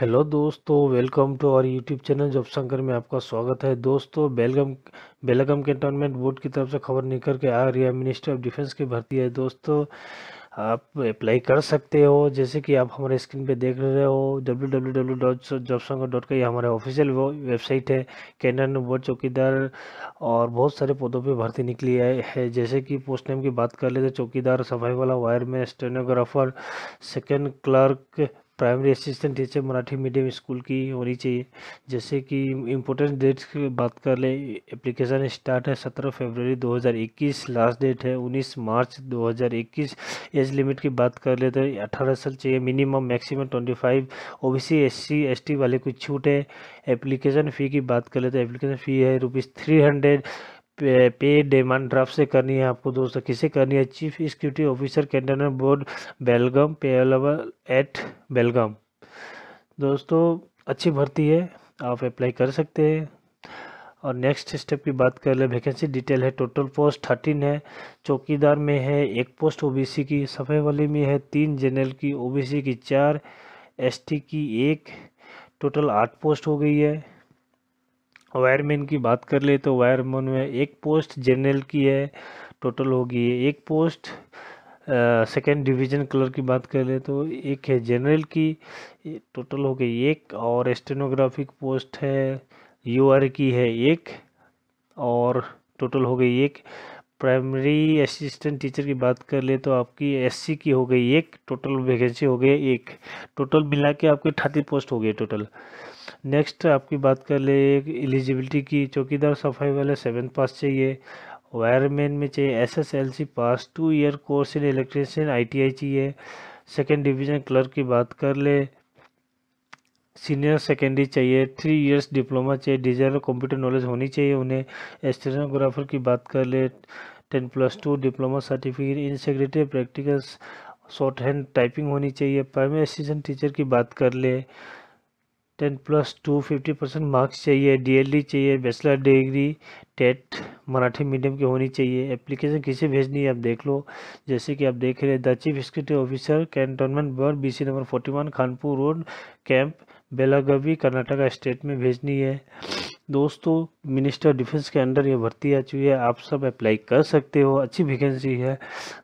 hello दोस्तों welcome to our YouTube channel job Shankar में आपका स्वागत है दोस्तों बेलगम बेलगम कैंटोनमेंट बोर्ड की तरफ से खबर निकल के आ रही है मिनिस्ट्री ऑफ डिफेंस की भर्ती है दोस्तों आप अप्लाई कर सकते हो जैसे कि आप हमारे स्क्रीन पे देख रहे हो W W W dot job Shankar dot com ये हमारे ऑफिशियल वेबसाइट है कैंटन बोर्ड चौकीदार और बहुत सारे पदों पर भर्ती निकली है जैसे कि पोस्ट नेम की बात कर ले तो चौकीदार सफाई वाला वायर में stenographer second clerk primary assistant teacher Marathi medium school की होनी चाहिए जैसे कि इम्पोर्टेंट डेट्स की बात कर लें एप्लीकेशन स्टार्ट है सत्रह फरवरी 2021 लास्ट डेट है 19 मार्च 2021 एज लिमिट की बात कर ले तो अठारह साल चाहिए minimum maximum 25 OBC SC ST वाले को छूट है एप्लीकेशन फ़ी की बात कर ले तो एप्लीकेशन फ़ी है रुपीज़ थ्री हंड्रेड पे डिमांड ड्राफ्ट से करनी है आपको दोस्तों किसे करनी है chief executive officer cantonment board Belgaum payable at Belgaum दोस्तों अच्छी भर्ती है आप अप्लाई कर सकते हैं और नेक्स्ट स्टेप की बात कर ले वैकेंसी डिटेल है टोटल पोस्ट थर्टीन है चौकीदार में है एक पोस्ट ओबीसी की सफ़े वाले में है तीन जनरल की ओबीसी की चार एसटी की एक टोटल आठ पोस्ट हो गई है वायरमैन की बात कर ले तो वायरमैन में एक पोस्ट जनरल की है टोटल होगी एक पोस्ट सेकेंड डिवीजन कलर की बात कर ले तो एक है जनरल की टोटल हो गई एक और स्टेनोग्राफिक पोस्ट है यूआर की है एक और टोटल हो गई एक प्राइमरी असिस्टेंट टीचर की बात कर ले तो आपकी एससी की हो गई एक टोटल वैकेंसी हो गई एक टोटल मिला के आपकी थर्टी पोस्ट हो गई टोटल नेक्स्ट आपकी बात कर ले एलिजिबिलिटी की चौकीदार सफाई वाले सेवन पास चाहिए वायरमैन में चाहिए S S L C pass two year course in electrician I T I चाहिए सेकेंड डिवीज़न क्लर्क की बात कर ले सीनियर सेकेंडरी चाहिए थ्री इयर्स डिप्लोमा चाहिए डिजाइनर कंप्यूटर नॉलेज होनी चाहिए उन्हें स्टेनोग्राफर की बात कर ले ten plus two diploma certificate in secretary practical shorthand typing होनी चाहिए प्राइमरी असिस्टेंट टीचर की बात कर ले ten plus two fifty percent marks चाहिए डीएलडी चाहिए bachelor degree TET Marathi medium की होनी चाहिए एप्लीकेशन किसे भेजनी है आप देख लो जैसे कि आप देख रहे हैं the chief executive officer cantonment board B C number forty one Khanpur road camp Belagavi Karnataka state में भेजनी है दोस्तों मिनिस्टर डिफेंस के अंडर ये भर्ती आ चुकी है आप सब अप्लाई कर सकते हो अच्छी वैकेंसी है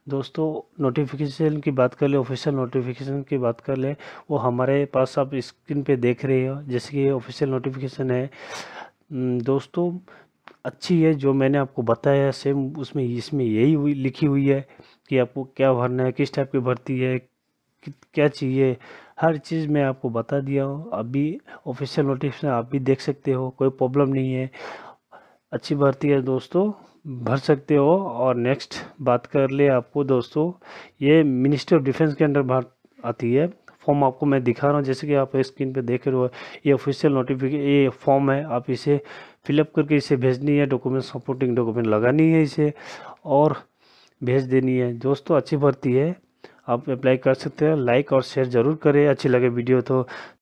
दोस्तों नोटिफिकेशन की बात कर ले ऑफिशियल नोटिफिकेशन की बात कर ले वो हमारे पास आप स्क्रीन पे देख रहे हो जैसे कि ऑफिशियल नोटिफिकेशन है दोस्तों अच्छी है जो मैंने आपको बताया सेम उसमें इसमें यही हुई लिखी हुई है कि आपको क्या भरना है किस टाइप की भर्ती है क्या चाहिए हर चीज़ मैं आपको बता दिया हूँ अभी ऑफिशियल नोटिस में आप भी देख सकते हो कोई प्रॉब्लम नहीं है अच्छी भर्ती है दोस्तों भर सकते हो और नेक्स्ट बात कर ले आपको दोस्तों ये मिनिस्ट्री ऑफ डिफेंस के अंडर भर आती है फॉर्म आपको मैं दिखा रहा हूँ जैसे कि आप स्क्रीन पे देख रहे हो ये ऑफिशियल नोटिफिकेशन ये फॉर्म है आप इसे फिलअप करके इसे भेजनी है डॉक्यूमेंट सपोर्टिंग डॉक्यूमेंट लगानी है इसे और भेज देनी है दोस्तों अच्छी भर्ती है आप अप्लाई कर सकते हैं लाइक और शेयर ज़रूर करें अच्छी लगे वीडियो तो